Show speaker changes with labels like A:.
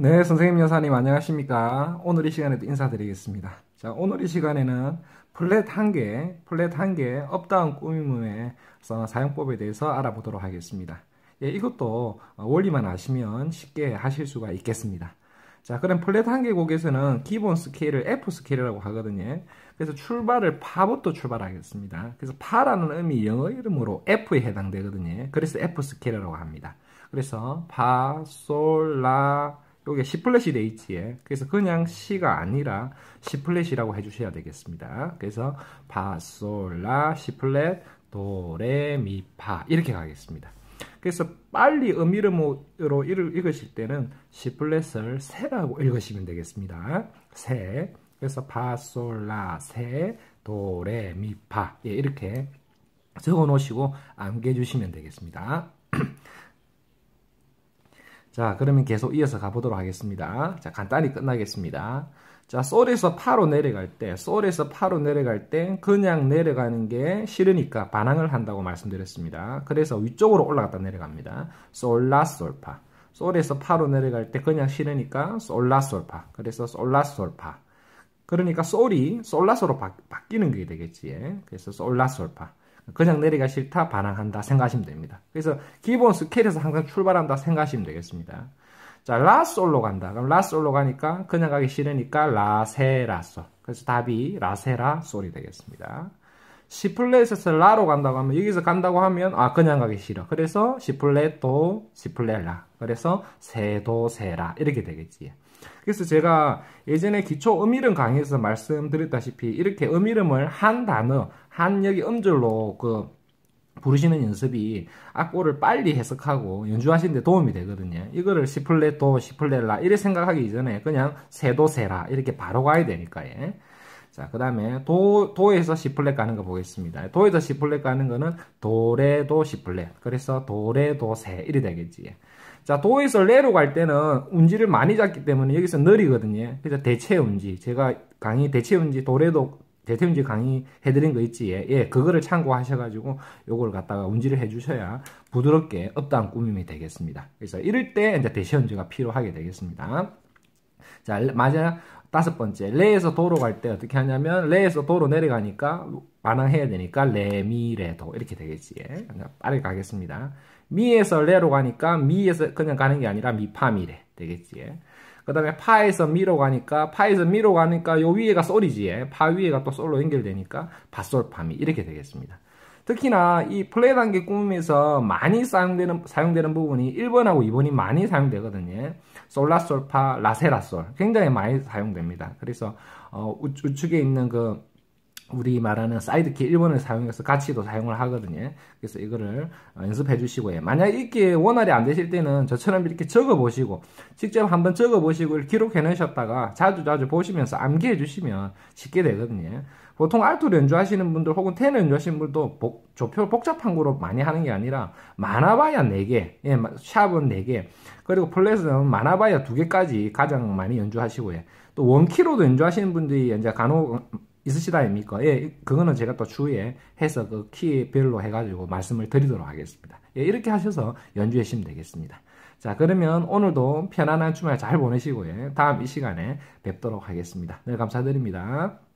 A: 네, 선생님 여사님 안녕하십니까? 오늘 이 시간에도 인사드리겠습니다. 자, 오늘 이 시간에는 플랫 한 개, 플랫 한 개, 업다운 꾸밈음의 사용법에 대해서 알아보도록 하겠습니다. 예, 이것도 원리만 아시면 쉽게 하실 수가 있겠습니다. 자, 그럼 플랫 한 개 곡에서는 기본 스케일을 F 스케일이라고 하거든요. 그래서 출발을 파부터 출발하겠습니다. 그래서 파라는 의미 영어 이름으로 F에 해당되거든요. 그래서 F 스케일이라고 합니다. 그래서 파, 솔, 라, 여기 C 플랫이 돼 있지에 예. 그래서 그냥 C가 아니라 C 플랫이라고 해주셔야 되겠습니다. 그래서 바, 솔라 C 플랫 도 레 미 파 이렇게 가겠습니다. 그래서 빨리 음이름으로 읽으실 때는 C 플랫을 세라고 읽으시면 되겠습니다. 세 그래서 바, 솔라세 도레 미파 예, 이렇게 적어 놓으시고 암기해 주시면 되겠습니다. 자, 그러면 계속 이어서 가보도록 하겠습니다. 자, 간단히 끝나겠습니다. 자, 솔에서 파로 내려갈 때, 솔에서 파로 내려갈 때 그냥 내려가는 게 싫으니까 반항을 한다고 말씀드렸습니다. 그래서 위쪽으로 올라갔다 내려갑니다. 솔라 솔파. 솔에서 파로 내려갈 때 그냥 싫으니까 솔라 솔파. 그래서 솔라 솔파. 그러니까 솔이 솔라솔로 바, 바뀌는 게 되겠지. 예. 그래서 솔라 솔파. 그냥 내리가 싫다, 반항한다 생각하시면 됩니다. 그래서 기본 스케일에서 항상 출발한다 생각하시면 되겠습니다. 자, 라솔로 간다. 그럼 라솔로 가니까 그냥 가기 싫으니까 라세라솔. 그래서 답이 라세라솔이 되겠습니다. 시플렛에서 라로 간다고 하면 여기서 간다고 하면 아 그냥 가기 싫어. 그래서 시플렛도 시플렐라. 그래서 세도 세라 이렇게 되겠지. 그래서 제가 예전에 기초 음이름 강의에서 말씀드렸다시피 이렇게 음이름을 한 단어, 한 여기 음절로 그 부르시는 연습이 악보를 빨리 해석하고 연주하시는데 도움이 되거든요. 이거를 시플레 도, 시플레라 이렇게 생각하기 이전에 그냥 세도 세라 이렇게 바로 가야 되니까 예. 자, 그 다음에 도, 도에서 시플렛 가는 거 보겠습니다. 도에서 시플렛 가는 거는 도레도 시플렛 그래서 도레도 세 이래 되겠지. 예. 자, 도에서 레로 갈 때는 운지를 많이 잡기 때문에 여기서 느리거든요. 그래서 대체 운지. 제가 강의 대체 운지, 도래도 대체 운지 강의 해드린 거 있지. 예, 예, 그거를 참고하셔가지고 요걸 갖다가 운지를 해주셔야 부드럽게 업다운 꾸밈이 되겠습니다. 그래서 이럴 때 이제 대체 운지가 필요하게 되겠습니다. 자, 마지막 다섯 번째. 레에서 도로 갈 때 어떻게 하냐면 레에서 도로 내려가니까 하나 해야 되니까 레미레도 이렇게 되겠지. 예. 그러니까 빠르게 가겠습니다. 미에서 레로 가니까 미에서 그냥 가는 게 아니라 미파미레 되겠지. 예. 그 다음에 파에서 미로 가니까 파에서 미로 가니까 요 위에가 솔이지. 예. 파 위에가 또 솔로 연결되니까 바솔파미 이렇게 되겠습니다. 특히나 이 플레이 단계 꾸미면서 많이 사용되는, 사용되는 부분이 1번하고 2번이 많이 사용되거든요. 솔라솔파, 라세라솔. 굉장히 많이 사용됩니다. 그래서, 어, 우측에 있는 그, 우리 말하는 사이드키 1번을 사용해서 같이도 사용을 하거든요. 그래서 이거를 어, 연습해 주시고요. 만약 읽기 원활히안 되실 때는 저처럼 이렇게 적어 보시고 직접 한번 적어 보시고 기록해 놓으셨다가 자주 자주 보시면서 암기해 주시면 쉽게 되거든요. 보통 알토 연주하시는 분들 혹은 테너 연주하시는 분들도 복, 조표 복잡한 거로 많이 하는 게 아니라 많아봐야 4개, 예, 샵은 4개, 그리고 플랫은 많아봐야 2개까지 가장 많이 연주하시고요. 또 원키로도 연주하시는 분들이 이제 간혹 있으시다 입니까? 예, 그거는 제가 또주위에 해서 그 키별로 해가지고 말씀을 드리도록 하겠습니다. 예, 이렇게 하셔서 연주해 시면 되겠습니다. 자, 그러면 오늘도 편안한 주말 잘 보내시고, 요 다음 이 시간에 뵙도록 하겠습니다. 늘 네, 감사드립니다.